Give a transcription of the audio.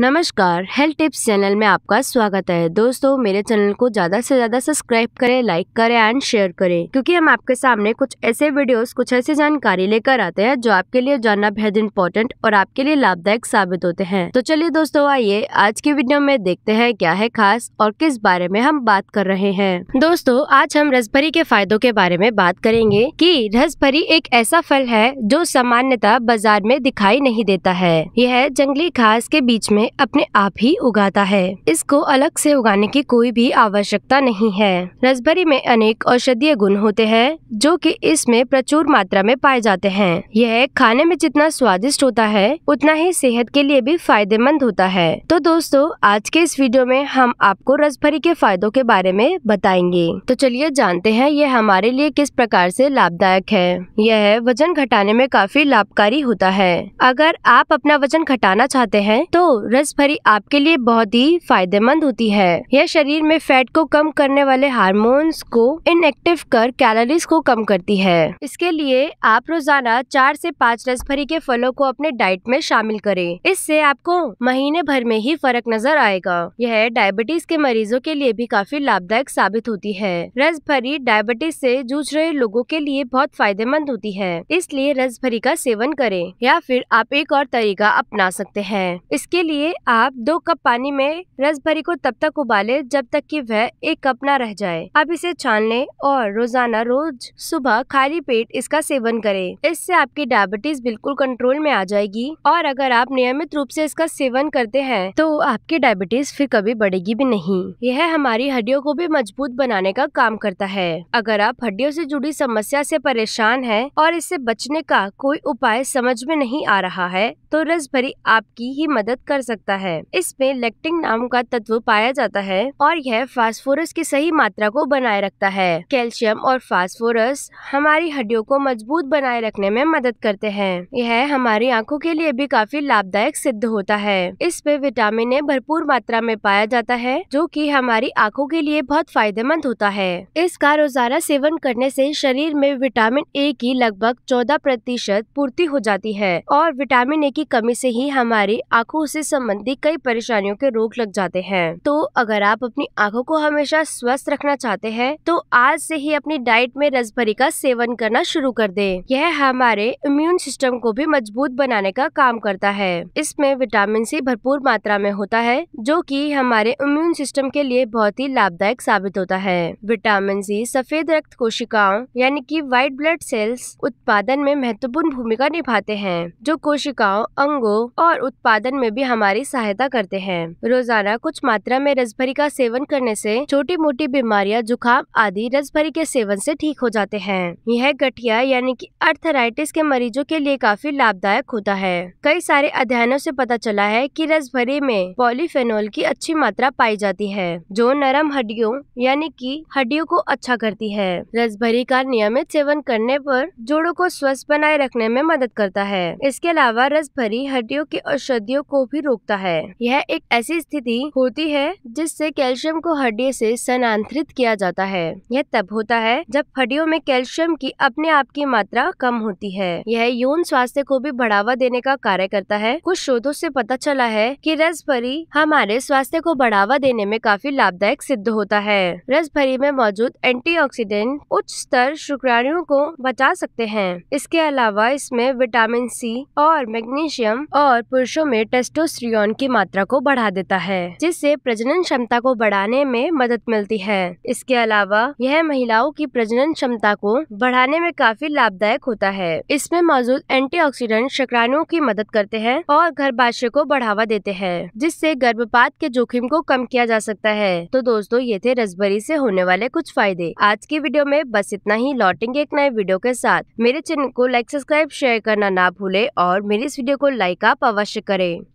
नमस्कार health tips channel में आपका स्वागत है दोस्तों मेरे चैनल को ज़्यादा से ज़्यादा सब्सक्राइब करें लाइक करें एंड शेयर करें क्योंकि हम आपके सामने कुछ ऐसे वीडियोस कुछ ऐसी जानकारी लेकर आते हैं जो आपके लिए जानना बेहद इम्पोर्टेंट और आपके लिए लाभदायक साबित होते हैं तो चलिए दोस्तों आइए आज की वीडियो में देखते हैं क्या है खास और किस बारे में हम बात कर रहे हैं दोस्तों आज हम रसभरी के फायदों के बारे में बात करेंगे की रसभरी एक ऐसा फल है जो सामान्यता बाजार में दिखाई नहीं देता है यह जंगली घास के बीच में में अपने आप ही उगाता है इसको अलग से उगाने की कोई भी आवश्यकता नहीं है रसभरी में अनेक औषधीय गुण होते हैं जो कि इसमें प्रचुर मात्रा में पाए जाते हैं यह खाने में जितना स्वादिष्ट होता है उतना ही सेहत के लिए भी फायदेमंद होता है तो दोस्तों आज के इस वीडियो में हम आपको रसभरी के फायदों के बारे में बताएंगे तो चलिए जानते हैं यह हमारे लिए किस प्रकार से लाभदायक है यह वजन घटाने में काफी लाभकारी होता है अगर आप अपना वजन घटाना चाहते हैं तो रस भरी आपके लिए बहुत ही फायदेमंद होती है यह शरीर में फैट को कम करने वाले हार्मोन्स को इनएक्टिव कर कैलोरीज को कम करती है इसके लिए आप रोजाना चार से पाँच रस भरी के फलों को अपने डाइट में शामिल करें इससे आपको महीने भर में ही फर्क नजर आएगा यह डायबिटीज के मरीजों के लिए भी काफी लाभदायक साबित होती है रस भरी डायबिटीज से जूझ रहे लोगों के लिए बहुत फायदेमंद होती है इसलिए रस भरी का सेवन करें या फिर आप एक और तरीका अपना सकते हैं इसके लिए लिए आप दो कप पानी में भरी को तब तक उबाले जब तक कि वह एक कप ना रह जाए आप इसे छान लें और रोजाना रोज सुबह खाली पेट इसका सेवन करें इससे आपकी डायबिटीज बिल्कुल कंट्रोल में आ जाएगी और अगर आप नियमित रूप से इसका सेवन करते हैं तो आपकी डायबिटीज फिर कभी बढ़ेगी भी नहीं यह हमारी हड्डियों को भी मजबूत बनाने का काम करता है अगर आप हड्डियों से जुड़ी समस्या से परेशान हैं और इससे बचने का कोई उपाय समझ में नहीं आ रहा है तो रस भरी आपकी ही मदद कर सकते सकता है इसमें लेक्टिन नाम का तत्व पाया जाता है और यह फास्फोरस की सही मात्रा को बनाए रखता है कैल्शियम और फास्फोरस हमारी हड्डियों को मजबूत बनाए रखने में मदद करते हैं यह हमारी आंखों के लिए भी काफी लाभदायक सिद्ध होता है इसमें विटामिन ए भरपूर मात्रा में पाया जाता है जो कि हमारी आंखों के लिए बहुत फायदेमंद होता है इसका रोजाना सेवन करने से शरीर में विटामिन ए की लगभग 14 प्रतिशत पूर्ति हो जाती है और विटामिन ए की कमी से ही हमारी आंखों से सम संबंधी कई परेशानियों के रोग लग जाते हैं तो अगर आप अपनी आँखों को हमेशा स्वस्थ रखना चाहते हैं तो आज से ही अपनी डाइट में रसभरी का सेवन करना शुरू कर दे यह हमारे इम्यून सिस्टम को भी मजबूत बनाने का काम करता है इसमें विटामिन सी भरपूर मात्रा में होता है जो की हमारे इम्यून सिस्टम के लिए बहुत ही लाभदायक साबित होता है विटामिन सी सफेद रक्त कोशिकाओं यानी कि व्हाइट ब्लड सेल्स उत्पादन में महत्वपूर्ण भूमिका निभाते हैं जो कोशिकाओं अंगों और उत्पादन में भी हमारे हमारी सहायता करते हैं रोजाना कुछ मात्रा में रसभरी का सेवन करने से छोटी मोटी बीमारियां जुकाम आदि रसभरी के सेवन से ठीक हो जाते हैं यह गठिया यानी कि अर्थराइटिस के मरीजों के लिए काफी लाभदायक होता है कई सारे अध्ययनों से पता चला है कि रसभरी में पॉलीफेनोल की अच्छी मात्रा पाई जाती है जो नरम हड्डियों यानी कि हड्डियों को अच्छा करती है रसभरी का नियमित सेवन करने पर जोड़ों को स्वस्थ बनाए रखने में मदद करता है इसके अलावा रसभरी हड्डियों की औषधियों को भी रोक सकता है यह एक ऐसी स्थिति होती है जिससे कैल्शियम को हड्डी से स्थानांतरित किया जाता है यह तब होता है जब हड्डियों में कैल्शियम की अपने आप की मात्रा कम होती है यह यौन स्वास्थ्य को भी बढ़ावा देने का कार्य करता है कुछ शोधों से पता चला है कि भरी हमारे स्वास्थ्य को बढ़ावा देने में काफी लाभदायक सिद्ध होता है रस भरी में मौजूद एंटी उच्च स्तर शुक्राणुओं को बचा सकते हैं इसके अलावा इसमें विटामिन सी और मैग्नीशियम और पुरुषों में टेस्टोस्टेरोन न्यूट्रियन की मात्रा को बढ़ा देता है जिससे प्रजनन क्षमता को बढ़ाने में मदद मिलती है इसके अलावा यह महिलाओं की प्रजनन क्षमता को बढ़ाने में काफी लाभदायक होता है इसमें मौजूद एंटी शुक्राणुओं की मदद करते हैं और गर्भाशय को बढ़ावा देते हैं जिससे गर्भपात के जोखिम को कम किया जा सकता है तो दोस्तों ये थे रसबरी से होने वाले कुछ फायदे आज की वीडियो में बस इतना ही लौटेंगे एक नए वीडियो के साथ मेरे चैनल को लाइक सब्सक्राइब शेयर करना ना भूले और मेरी इस वीडियो को लाइक आप अवश्य करें